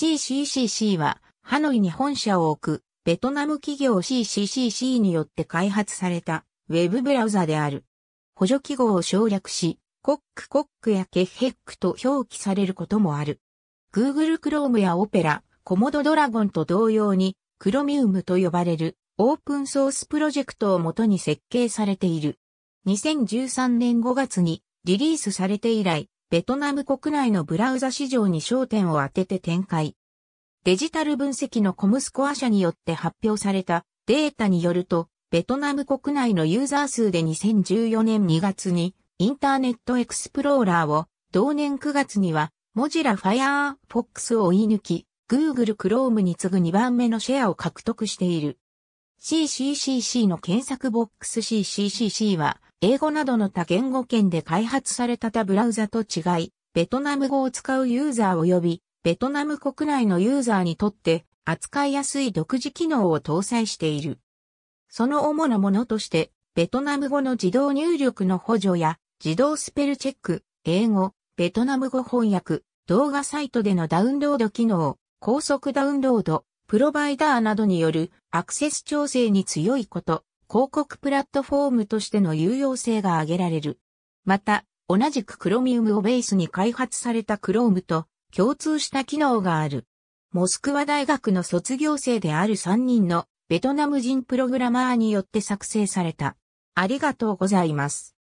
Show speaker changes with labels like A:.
A: CCCC は、ハノイに本社を置く、ベトナム企業 CCCC によって開発された、ウェブブラウザである。補助記号を省略し、コックコックやケッヘックと表記されることもある。Google Chrome や Opera、コモドドラゴンと同様に、クロミウムと呼ばれるオープンソースプロジェクトをもとに設計されている。2013年5月にリリースされて以来、ベトナム国内のブラウザ市場に焦点を当てて展開。デジタル分析のコムスコア社によって発表されたデータによると、ベトナム国内のユーザー数で2014年2月にインターネットエクスプローラーを同年9月にはモジラファイアーフォックスを追い抜き Google Chrome に次ぐ2番目のシェアを獲得している。CCCC の検索ボックス CCCC は英語などの多言語圏で開発された他ブラウザと違い、ベトナム語を使うユーザー及び、ベトナム国内のユーザーにとって扱いやすい独自機能を搭載している。その主なものとして、ベトナム語の自動入力の補助や、自動スペルチェック、英語、ベトナム語翻訳、動画サイトでのダウンロード機能、高速ダウンロード、プロバイダーなどによるアクセス調整に強いこと、広告プラットフォームとしての有用性が挙げられる。また、同じくクロミウムをベースに開発されたクロームと共通した機能がある。モスクワ大学の卒業生である3人のベトナム人プログラマーによって作成された。ありがとうございます。